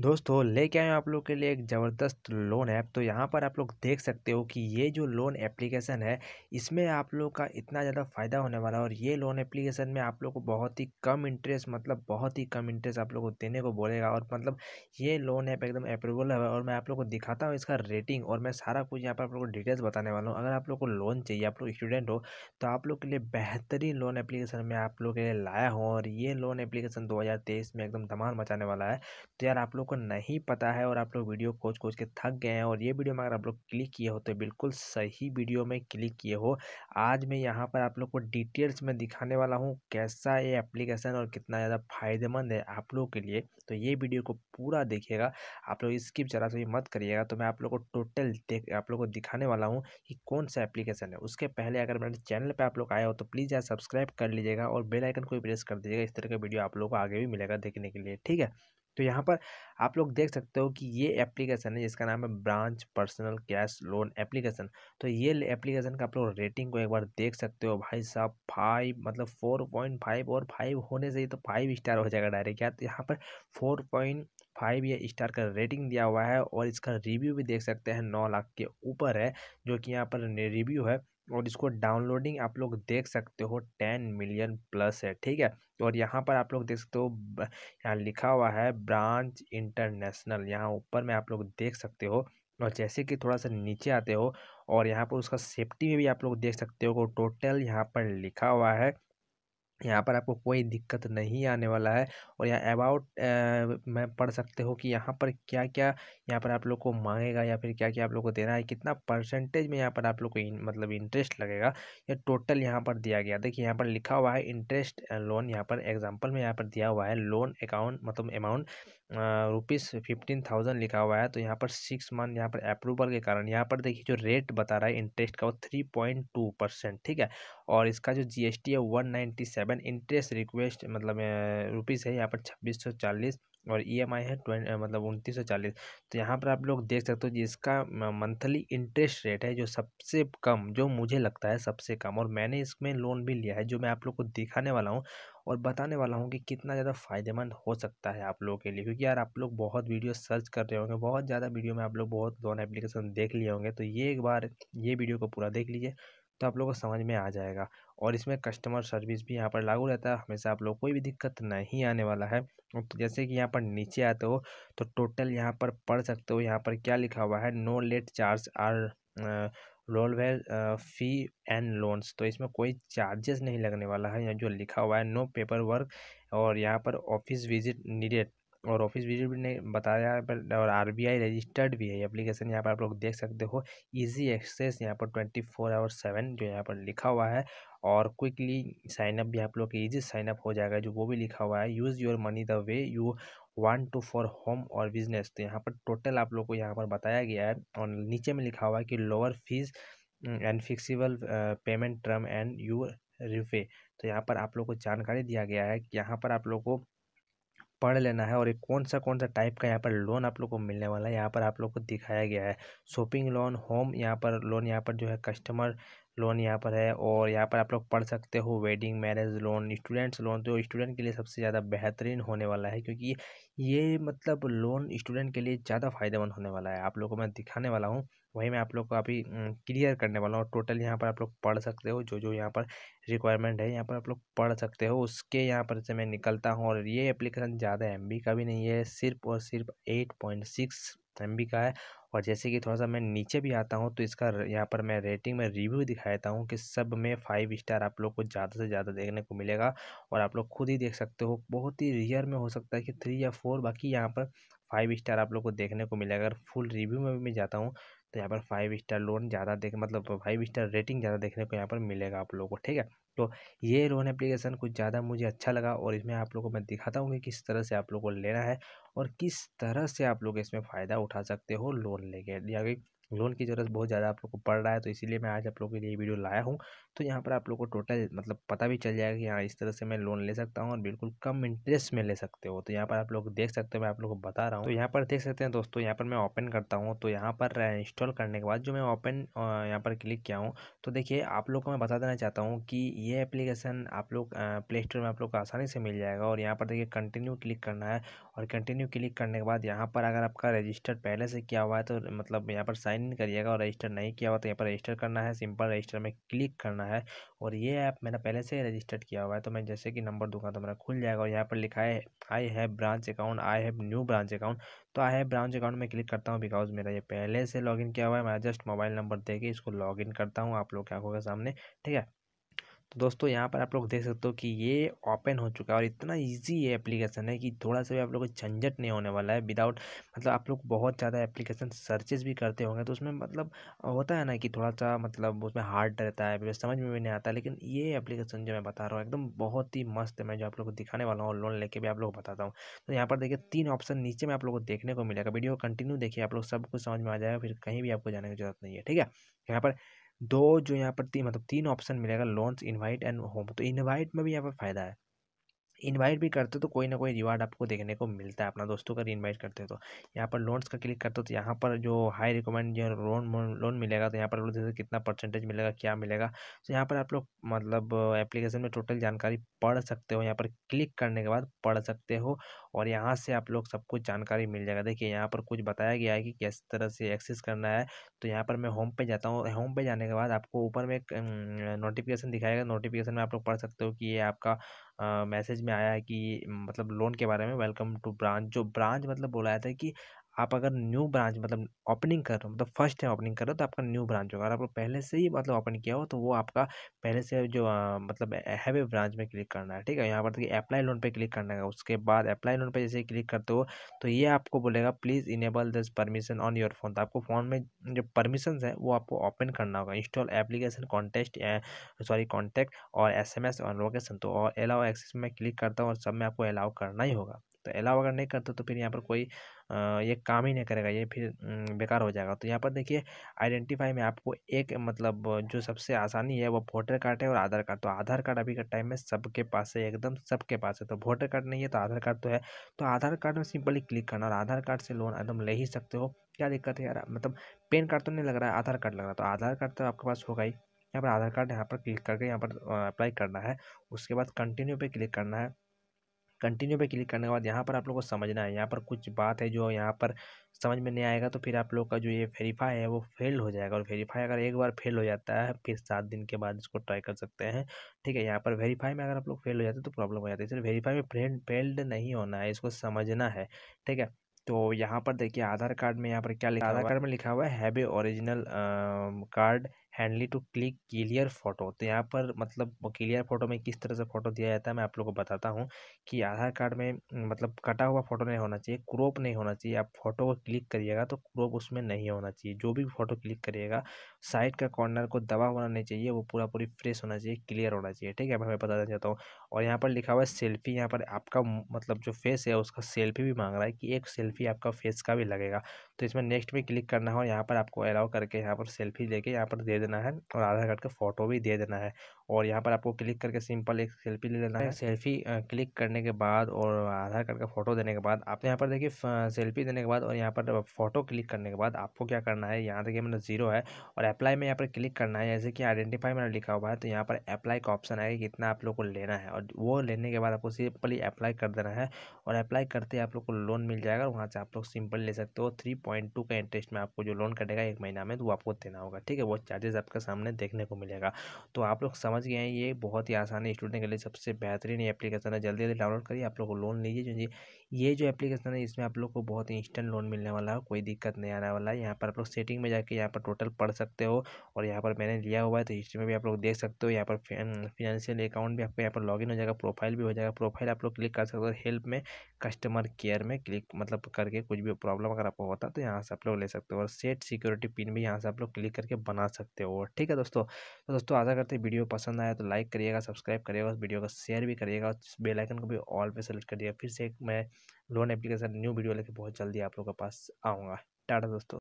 दोस्तों लेके आए आप लोग के लिए एक ज़बरदस्त लोन ऐप तो यहाँ पर आप लोग देख सकते हो कि ये जो लोन एप्लीकेशन है इसमें आप लोग का इतना ज़्यादा फ़ायदा होने वाला है और ये लोन एप्लीकेशन में आप लोग को बहुत ही कम इंटरेस्ट मतलब बहुत ही कम इंटरेस्ट आप लोग को देने को बोलेगा और मतलब ये लोन ऐप एकदम अप्रूवल है और मैं आप लोग को दिखाता हूँ इसका रेटिंग और मैं सारा कुछ यहाँ पर आप लोग को डिटेल्स बताने वाला हूँ अगर आप लोग को लोन चाहिए आप लोग स्टूडेंट हो तो आप लोग के लिए बेहतरीन लोन एप्लीकेशन मैं आप लोग के लिए लाया हूँ और ये लोन एप्लीकेशन दो में एकदम धमाल मचाने वाला है तो यार आप लोग को नहीं पता है और आप लोग वीडियो खोज खोज के थक गए हैं और ये वीडियो में अगर आप लोग क्लिक किए हो तो बिल्कुल सही वीडियो में क्लिक किए हो आज मैं यहाँ पर आप लोग को डिटेल्स में दिखाने वाला हूँ कैसा ये एप्लीकेशन और कितना ज़्यादा फायदेमंद है आप लोगों के लिए तो ये वीडियो को पूरा देखिएगा आप लोग स्किप जरा सा मत करिएगा तो मैं आप लोग को टोटल देख आप लोग को दिखाने वाला हूँ कि कौन सा एप्लीकेशन है उसके पहले अगर मेरे चैनल पर आप लोग आए हो तो प्लीज़ यार सब्सक्राइब कर लीजिएगा और बेलाइकन को भी प्रेस कर दीजिएगा इस तरह का वीडियो आप लोग को आगे भी मिलेगा देखने के लिए ठीक है तो यहाँ पर आप लोग देख सकते हो कि ये एप्लीकेशन है जिसका नाम है branch personal cash loan application तो ये एप्लीकेशन का आप लोग रेटिंग को एक बार देख सकते हो भाई साहब फाइव मतलब फोर पॉइंट फाइव और फाइव होने से ही तो फाइव स्टार हो जाएगा डायरेक्ट यार तो यहाँ पर फोर पॉइंट फाइव या स्टार का रेटिंग दिया हुआ है और इसका रिव्यू भी देख सकते हैं नौ लाख के ऊपर है जो कि यहाँ पर रिव्यू है और इसको डाउनलोडिंग आप लोग देख सकते हो टेन मिलियन प्लस है ठीक है और यहाँ पर आप लोग देख सकते हो यहाँ लिखा हुआ है ब्रांच इंटरनेशनल यहाँ ऊपर में आप लोग देख सकते हो और जैसे कि थोड़ा सा नीचे आते हो और यहाँ पर उसका सेफ्टी में भी आप लोग देख सकते हो टोटल यहाँ पर लिखा हुआ है यहाँ पर आपको कोई दिक्कत नहीं आने वाला है और यहाँ अबाउट में पढ़ सकते हो कि यहाँ पर क्या क्या यहाँ पर आप लोग को मांगेगा या फिर क्या क्या आप लोग को देना है कितना परसेंटेज में यहाँ पर आप लोग को इन, मतलब इंटरेस्ट लगेगा या टोटल यहाँ पर दिया गया देखिए यहाँ पर लिखा हुआ है इंटरेस्ट लोन यहाँ पर एग्जाम्पल में यहाँ पर दिया हुआ है लोन अकाउंट मतलब अमाउंट रुपीज़ फिफ्टीन थाउजेंड लिखा हुआ है तो यहाँ पर सिक्स मंथ यहाँ पर अप्रूवल के कारण यहाँ पर देखिए जो रेट बता रहा है इंटरेस्ट का वो थ्री पॉइंट टू परसेंट ठीक है और इसका जो जीएसटी है one ninety seven seven interest request मतलब रुपीज़ है यहाँ पर छब्बीस सौ चालीस और ईएमआई है ट्वेंट मतलब उनतीस सौ चालीस तो यहाँ पर आप लोग देख सकते हो जिसका मंथली इंटरेस्ट रेट है जो सबसे कम जो मुझे लगता है सबसे कम और मैंने इसमें लोन भी लिया है जो मैं आप लोग को दिखाने वाला हूँ और बताने वाला हूँ कि कितना ज़्यादा फ़ायदेमंद हो सकता है आप लोगों के लिए क्योंकि यार आप लोग बहुत वीडियो सर्च कर रहे होंगे बहुत ज़्यादा वीडियो में आप लोग बहुत लोन एप्लीकेशन देख लिए होंगे तो ये एक बार ये वीडियो को पूरा देख लीजिए तो आप लोगों को समझ में आ जाएगा और इसमें कस्टमर सर्विस भी यहाँ पर लागू रहता है हमेशा आप लोग कोई भी दिक्कत नहीं आने वाला है तो जैसे कि यहाँ पर नीचे आते हो तो टोटल यहाँ पर पढ़ सकते हो यहाँ पर क्या लिखा हुआ है no late charge are roll well fee and loans तो इसमें कोई चार्जेस नहीं लगने वाला है यहाँ जो लिखा हुआ है नो पेपर वर्क और यहाँ पर ऑफिस विजिट नीडेड और ऑफिस विजिट भी नहीं बताया है पर और आर बी आई रजिस्टर्ड भी है एप्लीकेशन यहाँ पर आप लोग देख सकते हो इजी एक्सेस यहाँ पर ट्वेंटी फोर आवर सेवन जो यहाँ पर लिखा हुआ है और क्विकली साइनअप भी आप लोग ईजी साइनअप हो जाएगा जो वो भी लिखा हुआ है use your money the way you want to for home और बिजनेस तो यहाँ पर टोटल आप लोग को यहाँ पर बताया गया है और नीचे में लिखा हुआ है कि lower fees and flexible payment term and you repay तो यहाँ पर आप लोग को जानकारी दिया गया है कि यहाँ पर आप लोग को पढ़ लेना है और ये कौन सा कौन सा टाइप का यहाँ पर लोन आप लोग को मिलने वाला है यहाँ पर आप लोग को दिखाया गया है शॉपिंग लोन होम यहाँ पर लोन यहाँ पर जो है कस्टमर लोन यहाँ पर है और यहाँ पर आप लोग पढ़ सकते हो wedding marriage loan students loan तो स्टूडेंट के लिए सबसे ज़्यादा बेहतरीन होने वाला है क्योंकि ये मतलब लोन स्टूडेंट के लिए ज़्यादा फायदेमंद होने वाला है आप लोगों को मैं दिखाने वाला हूँ वही मैं आप लोग को अभी क्लियर करने वाला हूँ टोटल यहाँ पर आप लोग पढ़ सकते हो जो जो यहाँ पर रिक्वायरमेंट है यहाँ पर आप लोग पढ़ सकते हो उसके यहाँ पर से मैं निकलता हूँ और ये एप्लीकेशन ज़्यादा एम का भी नहीं है सिर्फ और सिर्फ एट पॉइंट सिक्स एम का है और जैसे कि थोड़ा सा मैं नीचे भी आता हूँ तो इसका यहाँ पर मैं रेटिंग में रिव्यू दिखाता हूँ कि सब में फाइव स्टार आप लोग को ज़्यादा से ज़्यादा देखने को मिलेगा और आप लोग खुद ही देख सकते हो बहुत ही रियर में हो सकता है कि थ्री या फोर बाकी यहाँ पर फाइव स्टार आप लोग को देखने को मिलेगा अगर फुल रिव्यू में भी मैं जाता हूँ तो यहाँ पर फाइव स्टार लोन ज़्यादा देख मतलब फाइव स्टार रेटिंग ज़्यादा देखने को यहाँ पर मिलेगा आप लोगों को ठीक है तो ये लोन एप्लीकेशन कुछ ज़्यादा मुझे अच्छा लगा और इसमें आप लोगों को मैं दिखाता हूँ कि किस तरह से आप लोगों को लेना है और किस तरह से आप लोग इसमें फ़ायदा उठा सकते हो लोन लेके या लोन की ज़रूरत बहुत ज़्यादा आप लोग को पड़ रहा है तो इसीलिए मैं आज आप लोगों के लिए वीडियो लाया हूँ तो यहाँ पर आप लोग को टोटल मतलब पता भी चल जाएगा कि हाँ इस तरह से मैं लोन ले सकता हूँ और बिल्कुल कम इंटरेस्ट में ले सकते हो तो यहाँ पर आप लोग देख सकते हो मैं आप लोग को बता रहा हूँ तो यहाँ पर देख सकते हैं दोस्तों यहाँ पर मैं ओपन करता हूँ तो यहाँ पर इंस्टॉल करने के बाद जो मैं ओपन यहाँ पर क्लिक किया हूँ तो देखिए आप लोग को मैं बता देना चाहता हूँ कि ये एप्लीकेशन आप लोग प्ले स्टोर में आप लोग को आसानी से मिल जाएगा और यहाँ पर देखिए कंटिन्यू क्लिक करना है और कंटिन्यू क्लिक करने के बाद यहाँ पर अगर आपका रजिस्टर पहले से किया हुआ है तो मतलब यहाँ पर साइन साइन इन करिएगा और रजिस्टर नहीं किया हुआ तो यहाँ पर रजिस्टर करना है सिंपल रजिस्टर में क्लिक करना है और ये ऐप मैंने पहले से रजिस्टर्ड किया हुआ है तो मैं जैसे कि नंबर दूंगा तो मेरा खुल जाएगा और यहाँ पर लिखा है I have branch account I have new branch account तो आई हैव ब्रांच अकाउंट में क्लिक करता हूँ बिकॉज मेरा ये पहले से लॉगिन किया हुआ है मैं जस्ट मोबाइल नंबर दे के इसको लॉगिन करता हूँ आप लोग क्या होगा सामने ठीक है तो दोस्तों यहाँ पर आप लोग देख सकते हो कि ये ओपन हो चुका है और इतना ईजी ये एप्लीकेशन है कि थोड़ा सा भी आप लोग को झंझट नहीं होने वाला है विदाउट मतलब आप लोग बहुत ज़्यादा एप्लीकेशन सर्चेज भी करते होंगे तो उसमें मतलब होता है ना कि थोड़ा सा मतलब उसमें हार्ड रहता है समझ में भी नहीं आता लेकिन ये एप्लीकेशन जो मैं बता रहा हूँ एकदम बहुत ही मस्त है मैं जो आप लोग को दिखाने वाला हूँ लोन लेके भी आप लोग बताता हूँ तो यहाँ पर देखिए तीन ऑप्शन नीचे में आप लोग को देखने को मिलेगा वीडियो कंटिन्यू देखिए आप लोग सब कुछ समझ में आ जाएगा फिर कहीं भी आपको जाने की जरूरत नहीं है ठीक है यहाँ पर दो जो यहाँ पर तीन मतलब तीन ऑप्शन मिलेगा लॉन्च इनवाइट एंड होम तो इनवाइट में भी यहाँ पर फ़ायदा है इनवाइट भी करते हो तो कोई ना कोई रिवार्ड आपको देखने को मिलता है अपना दोस्तों का इनवाइट करते हो तो यहाँ पर लोन्स का क्लिक करते हो तो यहाँ पर जो हाई रिकमेंड जो लोन लोन मिलेगा तो यहाँ पर जैसे कितना परसेंटेज मिलेगा क्या मिलेगा तो यहाँ पर आप लोग मतलब एप्लीकेशन में टोटल जानकारी पढ़ सकते हो यहाँ पर क्लिक करने के बाद पढ़ सकते हो और यहाँ से आप लोग सब कुछ जानकारी मिल जाएगा देखिए यहाँ पर कुछ बताया गया है कि किस तरह से एक्सेस करना है तो यहाँ पर मैं होम पे जाता हूँ होम पे जाने के बाद आपको ऊपर में एक नोटिफिकेशन दिखाएगा नोटिफिकेशन में आप लोग पढ़ सकते हो कि ये आपका मैसेज में आया है कि मतलब लोन के बारे में वेलकम टू ब्रांच जो ब्रांच मतलब बुलाया था कि आप अगर न्यू ब्रांच मतलब ओपनिंग कर रहे हो मतलब फर्स्ट टाइम ओपनिंग कर रहे हो तो आपका न्यू ब्रांच होगा अगर आपको पहले से ही मतलब ओपन किया हो तो वो आपका पहले से जो आ, मतलब हैवे ब्रांच में क्लिक करना है ठीक है यहाँ पर देखिए अप्लाई लोन पे क्लिक करना है उसके बाद अप्लाई लोन पे जैसे क्लिक करते हो तो ये आपको बोलेगा please enable this permission on your phone तो आपको फ़ोन में जो परमिशन है वो आपको ओपन करना होगा install application contest sorry contact और S M S on location तो और अलाउ एक्सेस में क्लिक करता हूँ और सब में आपको अलाउ करना ही होगा तो अलाउ अगर नहीं करता तो फिर यहाँ पर कोई ये काम ही नहीं करेगा ये फिर बेकार हो जाएगा तो यहाँ पर देखिए आइडेंटिफाई में आपको एक मतलब जो सबसे आसानी है वो वोटर कार्ड है और आधार कार्ड तो आधार कार्ड अभी के टाइम में सबके पास है एकदम सबके पास है तो वोटर कार्ड नहीं है तो आधार कार्ड तो है तो आधार कार्ड में सिंपली क्लिक करना और आधार कार्ड से लोन एकदम ले ही सकते हो क्या दिक्कत है यार मतलब पेन कार्ड तो नहीं लग रहा है आधार कार्ड लग रहा है तो आधार कार्ड तो आपके पास होगा ही यहाँ पर आधार कार्ड यहाँ पर क्लिक करके यहाँ पर अप्लाई करना है उसके बाद कंटिन्यू पे क्लिक करना है कंटिन्यू पे क्लिक करने के बाद यहाँ पर आप लोग को समझना है यहाँ पर कुछ बात है जो यहाँ पर समझ में नहीं आएगा तो फिर आप लोग का जो ये वेरीफाई है वो फेल हो जाएगा और वेरीफाई अगर एक बार फेल हो जाता है फिर सात दिन के बाद इसको ट्राई कर सकते हैं ठीक है यहाँ पर वेरीफाई में अगर आप लोग फेल हो जाते हैं तो प्रॉब्लम हो जाती है इसलिए वेरीफाई में फ्रेंड फेल्ड नहीं होना है इसको समझना है ठीक है तो यहाँ पर देखिए आधार कार्ड में यहाँ पर क्या लिखा आधार कार्ड में लिखा हुआ है have original card handily to click clear photo तो यहाँ पर मतलब क्लियर फोटो में किस तरह से फोटो दिया जाता है मैं आप लोगों को बताता हूँ कि आधार कार्ड में मतलब कटा हुआ फोटो नहीं होना चाहिए क्रोप नहीं होना चाहिए आप फोटो को क्लिक करिएगा तो क्रोप उसमें नहीं होना चाहिए जो भी फोटो क्लिक करिएगा साइड का कॉर्नर को दबा होना नहीं चाहिए वो पूरा पूरी फ्रेश होना चाहिए क्लियर होना चाहिए ठीक है मैं बताना चाहता हूँ और यहाँ पर लिखा हुआ है सेल्फी यहाँ पर आपका मतलब जो फेस है उसका सेल्फी भी मांग रहा है कि एक सेल्फी आपका फेस का भी लगेगा तो इसमें नेक्स्ट में क्लिक करना हो यहाँ पर आपको अलाउ करके यहाँ पर सेल्फी लेके यहाँ पर दे देना है और आधार कार्ड का फोटो भी दे देना है और यहाँ पर आपको क्लिक करके सिंपल एक सेल्फी ले लेना है सेल्फी क्लिक करने के बाद और आधार कार्ड का फोटो देने के बाद आप यहाँ पर देखिए सेल्फी देने के बाद और यहाँ पर फोटो क्लिक करने के बाद आपको क्या करना है यहाँ देखिए मेरा जीरो है और अप्लाई में यहाँ पर क्लिक करना है जैसे कि आइडेंटिफाई मेरा लिखा हुआ है तो यहाँ पर अप्लाई का ऑप्शन आएगा कितना आप लोग को लेना है और वो लेने के बाद आपको सिंपली अप्लाई कर देना है और अप्लाई करते ही आप लोग को लोन मिल जाएगा वहाँ से आप लोग सिंपल ले सकते हो थ्री पॉइंट टू का इंटरेस्ट में आपको जो लोन कटेगा एक महीना में तो वो आपको देना होगा ठीक है वो चार्जेस आपके सामने देखने को मिलेगा तो आप लोग समझ गए हैं ये बहुत ही आसानी स्टूडेंट के लिए सबसे बेहतरीन एप्लीकेशन है जल्दी जल्दी डाउनलोड करिए आप लोग को लोन लीजिए जो ये जो एप्लीकेशन है इसमें आप लोग को बहुत इंस्टेंट लोन मिलने वाला है कोई दिक्कत नहीं आने वाला है यहाँ पर आप लोग सेटिंग में जाके यहाँ पर टोटल पढ़ सकते हो और यहाँ पर मैंने लिया हुआ है तो हिस्ट्री में भी आप लोग देख सकते हो यहाँ पर फिनेंशियल अकाउंट भी आपको यहाँ पर लॉग हो जाएगा प्रोफाइल भी हो जाएगा प्रोफाइल आप लोग क्लिक कर सकते हो हेल्प में कस्टमर केयर में क्लिक मतलब करके कुछ भी प्रॉब्लम अगर आपको होता तो यहाँ से आप लोग ले सकते हो और सेट सिक्योरिटी पिन भी यहाँ से आप लोग क्लिक करके बना सकते हो ठीक है दोस्तों तो दोस्तों आशा करते वीडियो पसंद आया तो लाइक करिएगा सब्सक्राइब करिएगा उस वीडियो को शेयर भी करिएगा और बेलाइकन को भी ऑल पर सेलेक्ट करिएगा फिर से मैं लोन एप्लीकेशन न्यू वीडियो लेकर बहुत जल्दी आप लोग के पास आऊँगा टाटा दोस्तों